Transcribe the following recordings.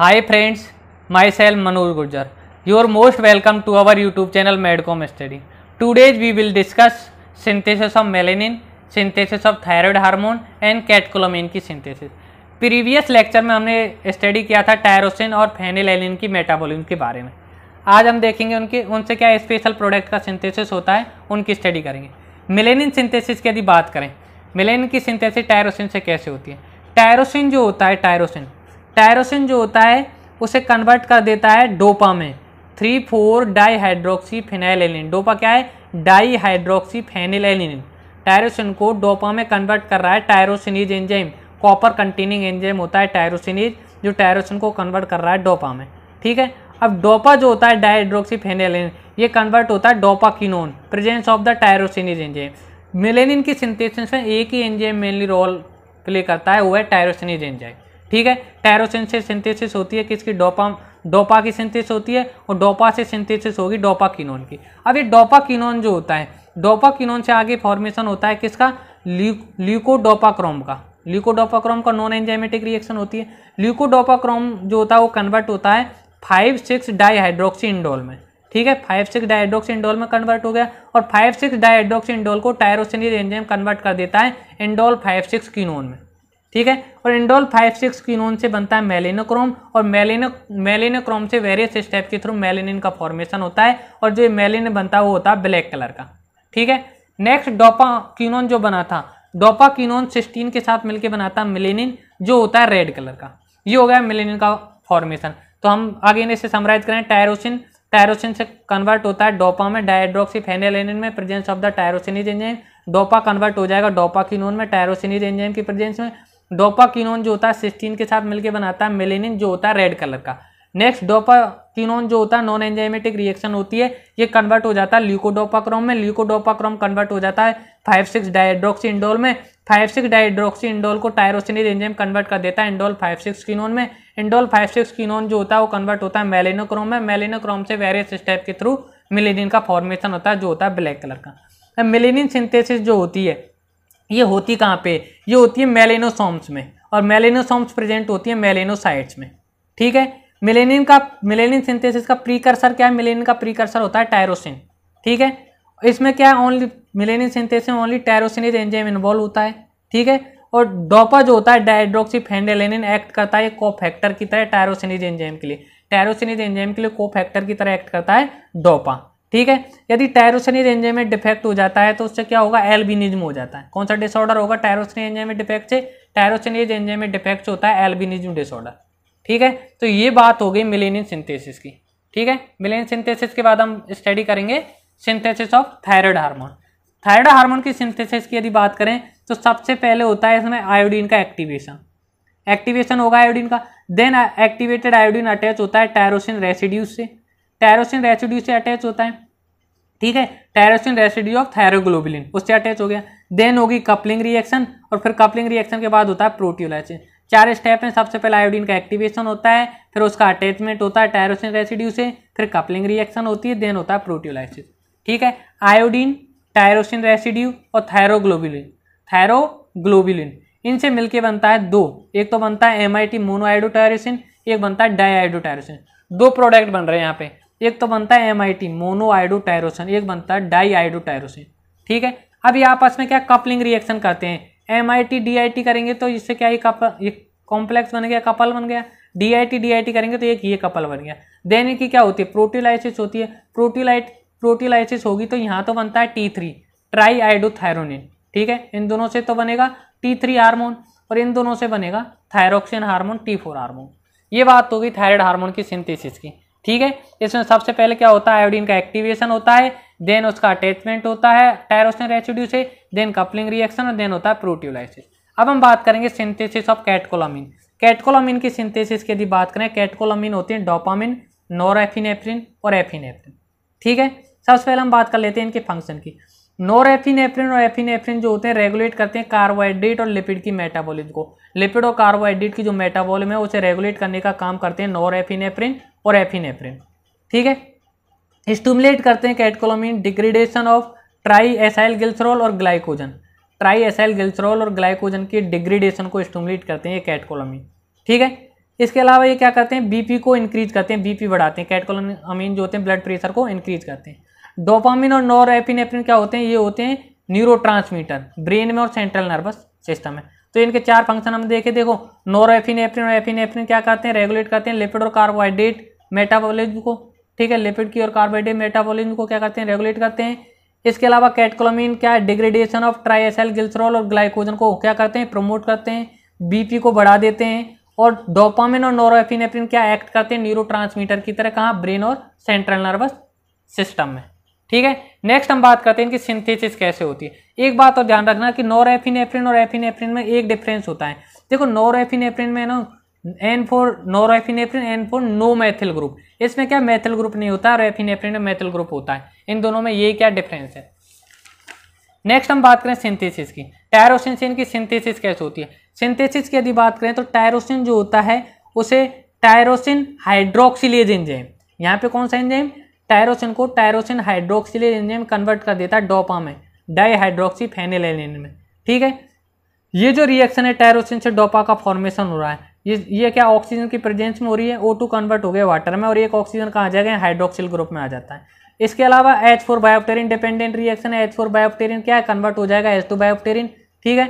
high friends myself Manoj Gurjar you are most welcome to our YouTube channel मेडकॉम study today's we will discuss synthesis of melanin synthesis of thyroid hormone and catecholamine की synthesis previous lecture में हमने study किया था tyrosine और फेनिलेलिन की मेटाबोलिन के बारे में आज हम देखेंगे उनके उनसे क्या स्पेशल प्रोडक्ट का सिंथेसिस होता है उनकी स्टडी करेंगे मेलेनिन सिंथेसिस की यदि बात करें मेलेनिन की सिंथेसिस टायरोसिन से कैसे होती है टायरोसिन जो होता है टायरोसिन टायरोसिन जो होता है उसे कन्वर्ट कर देता है डोपा में three four dihydroxy phenylalanine dopa क्या है डाईहाइड्रोक्सी एलिन टायरोसिन को डोपा में कन्वर्ट कर रहा है tyrosinase enzyme copper containing enzyme होता है टायरोसिनीज जो टायरोसिन को कन्वर्ट कर रहा है डोपा में ठीक है अब डोपा जो होता है डाइड्रोक्सीफेनिलिन ये कन्वर्ट होता है dopaquinone presence of the tyrosinase enzyme melanin की सिंथेसिस में एक ही एंजाइम मेनली रोल प्ले करता है वो है टायरोसिनीज एंजाइम ठीक है टैरोसिन से सिंथेसिस होती है किसकी डोपा डोपा की सिंथेसिस होती है और डोपा से सिंथेसिस होगी डोपा किनोन की अब ये डोपा किनोन जो होता है डोपा किनोन से आगे फॉर्मेशन होता है किसका ल्यूकोडोपाक्रोम का ल्यूकोडोपाक्रोम का नॉन एंजाइमेटिक रिएक्शन होती है ल्यूकोडोपाक्रोम जो होता है वो कन्वर्ट होता है फाइव सिक्स डाईहाइड्रोक्सी इंडोल में ठीक है फाइव सिक्स डाईहाइड्रोक्सी इंडोल में कन्वर्ट हो गया और फाइव सिक्स डाईहाइड्रोक्सी इंडोल को टायरोसिन एंजाइम कन्वर्ट कर देता है इंडोल फाइव सिक्स कीनोन में ठीक है और इंडोल फाइव सिक्स क्यूनोन से बनता है मेलेनोक्रोम और मेलेनो मेलेनोक्रोम से वेरियस स्टेप के थ्रू मेलेनिन का फॉर्मेशन होता है और जो मेलेन बनता है वो होता है ब्लैक कलर का ठीक है नेक्स्ट डोपा क्यूनोन जो बना था डोपा क्यूनोन सिस्टीन के साथ मिलकर बनाता है मिलेनिन जो होता है रेड कलर का ये हो गया मिलेनिन का फॉर्मेशन तो हम आगे इसे समराइज करें टायरोसिन टायरोसिन से कन्वर्ट होता है डोपा में डायड्रोक्सी फेनेलेनिन में presence of the tyrosinase enzyme dopa convert हो जाएगा डोपा की नोन में टायरोसिनीज एंजाइम की प्रेजेंस में डोपाकिनोन जो होता है सिस्टीन के साथ मिलकर बनाता है मेलेनिन जो होता है रेड कलर का नेक्स्ट डोपाकिनोन जो होता है नॉन एंजाइमेटिक रिएक्शन होती है ये कन्वर्ट हो जाता है ल्यूकोडोपाक्रोम में ल्यूकोडोपाक्रोम कन्वर्ट हो जाता है फाइव सिक्स डायड्रोक्सी इंडोल में फाइव सिक्स डायड्रोक्सी इंडोल को टायरोसिनेज एंजाइम कन्वर्ट कर देता है इंडोल फाइव सिक्स किनोन में इंडोल फाइव सिक्स किनोन जो होता है वो कन्वर्ट होता है मेलेनोक्रोम में मेलेनोक्रोम से वेरियस स्टेप के थ्रू मिलेनिन का फॉर्मेशन होता है जो होता है ब्लैक कलर का मिलेनिन सिंथेसिस जो होती है ये होती कहाँ पे ये होती है मेलेनोसोम्स में और मेलेनोसोम्स प्रेजेंट होती है मेलेनोसाइट्स में ठीक है मिलेनिन का मिलेनिन सिंथेसिस का प्रीकर्सर क्या है मिलेनिन का प्रीकर्सर होता है टायरोसिन ठीक है इसमें क्या है ओनली मिलेनिन सिंथेसिस में ओनली टायरोसिनेज एंजाइम इन्वॉल्व होता है ठीक है और डोपा जो होता है डायड्रोक्सी फेंडेलेनिन एक्ट करता है कोफैक्टर की तरह टायरोसिनिज एंजाइम के लिए टायरोसिनिज एंजाइम के लिए कोफैक्टर की तरह एक्ट करता है डोपा ठीक है यदि टायरोसनी एंजाइम में डिफेक्ट हो जाता है तो उससे क्या होगा एल्बिनिज्म हो जाता है कौन सा डिसऑर्डर होगा टायरोसनी एंजाइम में डिफेक्ट से टायरोसनीज एंजाइम में डिफेक्ट होता है एल्बिनिज्म डिसऑर्डर ठीक है तो ये बात हो गई मिलेनियन सिंथेसिस की ठीक है मिलेनियन सिंथेसिस के बाद हम स्टडी करेंगे synthesis of thyroid hormone thyroid hormone की सिंथेसिस की यदि बात करें तो सबसे पहले होता है इसमें आयोडीन का एक्टिवेशन एक्टिवेशन होगा आयोडीन का देन एक्टिवेटेड आयोडीन अटैच होता है टायरोसिन रेसिड्यूज से टायरोसिन रेसिड्यू से अटैच होता है ठीक है टायरोसिन रेसिड्यू ऑफ थायरोग्लोबुलिन उससे अटैच हो गया देन होगी कपलिंग रिएक्शन और फिर कपलिंग रिएक्शन के बाद होता है प्रोटीलाइसिस चार स्टेप हैं सबसे पहले आयोडीन का एक्टिवेशन होता है फिर उसका अटैचमेंट होता है टायरोसिन रेसिड्यू से फिर कपलिंग रिएक्शन होती है देन होता है प्रोटीलाइसिस ठीक है आयोडीन टायरोसिन रेसिड्यू और थायरोग्लोबुलिन थायरोग्लोबुलिन इनसे मिलके बनता है दो एक तो बनता है एम आई टी मोनोआइडोटायरोसिन एक बनता है डाईआइडोटायरोसिन दो प्रोडक्ट बन रहे हैं यहाँ पे एक तो बनता है M I T mono iodotyrosine एक बनता है डाई आइडोटायरोसिन ठीक है अब ये आपस में क्या कपलिंग रिएक्शन करते हैं M I T D I T करेंगे तो इससे क्या ये कप ये कॉम्प्लेक्स बन गया कपल बन गया D I T D I T करेंगे तो एक ये कपल बन गया देने की क्या होती है प्रोटीलाइसिस होती है प्रोटीलाइट प्रोटीलाइसिस होगी तो यहाँ तो बनता है टी थ्री ट्राई आइडोथायरोनिन ठीक है इन दोनों से तो बनेगा टी थ्री हारमोन और इन दोनों से बनेगा thyroxine hormone T four hormone ये बात होगी थायराइड हार्मोन की सिंथेसिस की ठीक है इसमें सबसे पहले क्या होता है आयोडीन का एक्टिवेशन होता है देन उसका अटैचमेंट होता है टायरोसिन रेसिड्यू से देन कपलिंग रिएक्शन और देन होता है प्रोट्यूलाइसिस अब हम बात करेंगे सिंथेसिस ऑफ कैटकोलामिन कैटकोलामिन की सिंथेसिस की यदि बात करें कैटकोलामिन होती है डोपामिन नोरेफिनेफ्रिन और एफिनेफ्रिन ठीक है सबसे पहले हम बात कर लेते हैं इनके फंक्शन की नोरेफिनेफ्रिन और एफिनेफ्रिन जो होते हैं रेगुलेट करते हैं कार्बोहाइड्रेट और लिपिड की मेटाबोलिज को लिपिड और कार्बोहाइड्रेट की जो मेटाबोलिम है उसे रेगुलेट करने का काम करते हैं नोरेफिनेफ्रिन और एफिनेफ्रिन ठीक है स्टूमुलेट करते हैं catecholamine degradation of tri acyl glycerol और ग्लाइकोजन ट्राई एसाइल गिल्सरोल और ग्लाइकोजन के डिग्रेडेशन को स्टूमुलेट करते हैं ये कैटकोलोमिन ठीक है इसके अलावा ये क्या करते हैं बीपी को इंक्रीज करते हैं बीपी बढ़ाते हैं कैटकोलोमिन जो होते हैं ब्लड प्रेशर को इंक्रीज करते हैं डोपामिन और नॉर क्या होते हैं ये होते हैं न्यूरो ब्रेन में और सेंट्रल नर्वस सिस्टम में तो इनके चार फंक्शन हम देखे देखो नोरोफिन एफिन और एफिन एफिन क्या करते हैं रेगुलेट करते हैं लिपिड और कार्बोहाइड्रेट मेटाबोलिज्म को ठीक है लिपिड की और कार्बोहाइड्रेट मेटाबोलिज्म को क्या करते हैं रेगुलेट करते हैं इसके अलावा कैटकोलोमिन क्या है डिग्रेडेशन ऑफ ट्राइएसल गिल्सरोल और ग्लाइकोजन को क्या करते हैं प्रमोट करते हैं बीपी को बढ़ा देते हैं और डोपामिन और नोरोफिनेफ्रिन क्या एक्ट करते हैं न्यूरो की तरह कहाँ ब्रेन और सेंट्रल नर्वस सिस्टम में ठीक है नेक्स्ट हम बात करते हैं इनकी सिंथेसिस कैसे होती है एक बात और ध्यान रखना कि नोरेफिनेफ्रिन और एफिनेफ्रिन में एक डिफरेंस होता है देखो नोरेफिनेफ्रिन में ना N four norepinephrine N four no methyl group इसमें क्या मैथिल ग्रुप नहीं होता और एफिनेफ्रिन में मैथिल ग्रुप होता है इन दोनों में ये क्या डिफरेंस है नेक्स्ट हम बात करें सिंथेसिस की टायरोसिन से इनकी सिंथेसिस कैसे होती है सिंथेसिस की यदि बात करें तो टायरोसिन जो होता है उसे टायरोसिन हाइड्रोक्सिलेज इंजाइम यहाँ पे कौन सा इंजाइम टायरोसिन को टायरोसिन हाइड्रोक्सिल एंजाइम कन्वर्ट कर देता है डोपा में डाईहाइड्रोक्सी फेनिलेनिन में ठीक है ये जो रिएक्शन है टायरोसिन से डोपा का फॉर्मेशन हो रहा है ये ये क्या ऑक्सीजन की प्रेजेंस में हो रही है ओ टू कन्वर्ट हो गया वाटर में और एक ऑक्सीजन कहाँ जाएगा हाइड्रोक्सिल ग्रुप में आ जाता है इसके अलावा H four biopterin dependent reaction है एच फोर बायोप्टेरिन क्या कन्वर्ट हो जाएगा एच टू बायोप्टेरिन ठीक है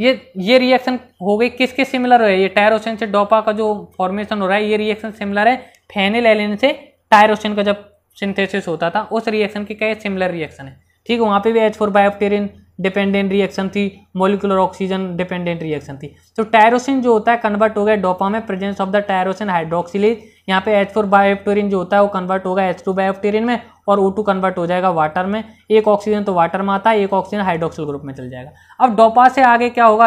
ये ये रिएक्शन हो गई किसके सिमिलर है ये टायरोसिन से डोपा का जो फॉर्मेशन हो रहा है ये रिएक्शन सिमिलर है फेनिल एलिन से टायरोसिन का जब सिंथेसिस होता था उस रिएक्शन के कई सिमिलर रिएक्शन है ठीक है वहाँ पे भी H four biopterin dependent reaction थी मोलिकुलर ऑक्सीजन डिपेंडेंट रिएक्शन थी तो टायरोसिन जो होता है कन्वर्ट हो गया डोपा में presence of the tyrosine hydroxylase यहाँ पे एच फोर बायोप्टेरिन जो होता है वो कन्वर्ट होगा एच टू बायोप्टेरिन में और ओ कन्वर्ट हो जाएगा वाटर में एक ऑक्सीजन तो वाटर में आता है एक ऑक्सीजन हाइड्रोक्सिल ग्रुप में चल जाएगा अब डोपा से आगे क्या होगा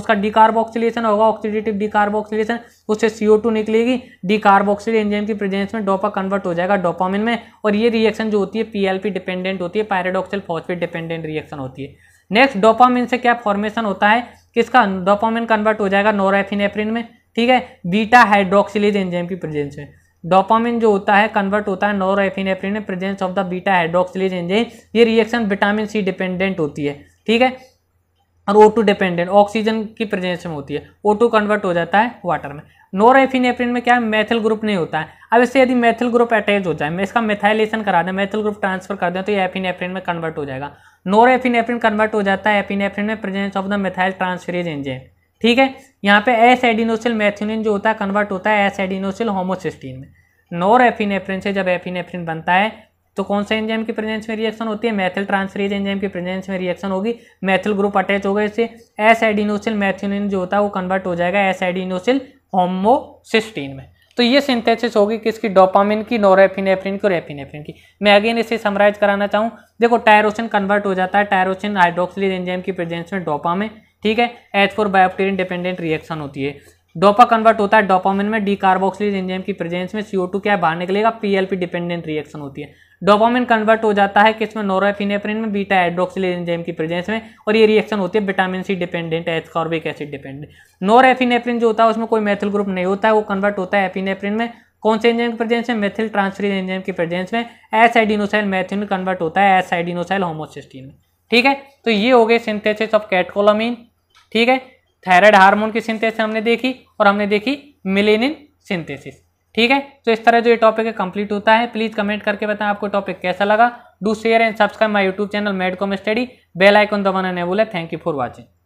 उसका डिकार्बोक्सिलेशन होगा ऑक्सीडेटिव डिकार्बोक्सिलेशन उससे CO2 निकलेगी डिकार्बोक्सिल एंजाइम की प्रेजेंस में डोपा कन्वर्ट हो जाएगा डोपामिन में और ये रिएक्शन जो होती है पी डिपेंडेंट होती है पैराडोक्सिल फॉस्फेट डिपेंडेंट रिएक्शन होती है नेक्स्ट डोपामिन से क्या फॉर्मेशन होता है किसका डोपामिन कन्वर्ट हो जाएगा नोराफिनेफ्रिन में ठीक है बीटा हाइड्रोक्सिलेज एंजाइम की प्रेजेंस में डोपामिन जो होता है कन्वर्ट होता है norepinephrine presence of the beta hydroxylase enzyme ये रिएक्शन विटामिन सी डिपेंडेंट होती है ठीक है और ओ टू डिपेंडेंट ऑक्सीजन की प्रेजेंस में होती है ओ टू कन्वर्ट हो जाता है वाटर में नोरएफिनेफ्रिन में क्या है मैथिल ग्रुप नहीं होता है अब इससे यदि मैथिल ग्रुप अटैच हो जाए मैं इसका मेथाइलेशन करा दें मैथिल ग्रुप ट्रांसफर कर दें तो ये एफिनेफ्रिन में कन्वर्ट हो जाएगा नोरएफिनेफ्रिन कन्वर्ट हो जाता है एफिनेफ्रिन में presence of the methyl transferase enzyme ठीक है यहाँ पे एस एडिनोसिल मैथ्यूनिन जो होता है कन्वर्ट होता है एस एडिनोसिल होमोसिस्टीन में नॉर एफिनेफ्रिन से जब एफिनेफ्रिन बनता है तो कौन सा एंजाइम की प्रेजेंस में रिएक्शन होती है मैथिल ट्रांसफ्रीज एंजाइम की प्रेजेंस में रिएक्शन होगी मैथिल ग्रुप अटैच होगा इससे एस एडिनोसिल मैथ्यूनिन जो होता है वो कन्वर्ट हो जाएगा एस एडिनोसिल होमोसिस्टीन में तो ये सिंथेसिस होगी किसकी डोपामिन की नोरेफिनेफ्रिन की और एफिनेफ्रिन की मैं अगेन इसे समराइज कराना चाहूँ देखो टायरोसिन कन्वर्ट हो जाता है टायरोसिन हाइड्रोक्सिल एंजाइम की प्रेजेंस में डोपामिन ठीक है H four biopterin dependent reaction होती है डोपा कन्वर्ट होता है डोपामिन में डी कार्बोक्सिलिज एंजाइम की प्रेजेंस में सीओ टू क्या बाहर निकलेगा पीएलपी डिपेंडेंट रिएक्शन होती है डोपामिन कन्वर्ट हो जाता है किसमें नोराफिनेप्रिन में बीटा हाइड्रोक्सिलेज एंजाइम की प्रेजेंस में और ये रिएक्शन होती है vitamin C dependent ascorbic acid dependent norepinephrine जो होता है उसमें कोई मेथिल ग्रुप नहीं होता है वो कन्वर्ट होता है एपिनेप्रिन में कौन से एंजाइम की प्रेजेंस में मेथिल ट्रांसफरिज एंजाइम की प्रेजेंस में एस आइडिनोसाइल मैथिन कन्वर्ट होता है एस आइडिनोसाइल होमोसिस्टीन में ठीक है तो ये हो गए सिंथेसिस ऑफ कैटकोलामीन ठीक है थायराइड हार्मोन की सिंथेसिस हमने देखी और हमने देखी मिलेनिन सिंथेसिस ठीक है तो इस तरह जो ये टॉपिक है कंप्लीट होता है प्लीज़ कमेंट करके बताएं आपको टॉपिक कैसा लगा do share and subscribe my YouTube channel मेडकॉम study bell icon दबाना नहीं बोले थैंक यू फॉर वॉचिंग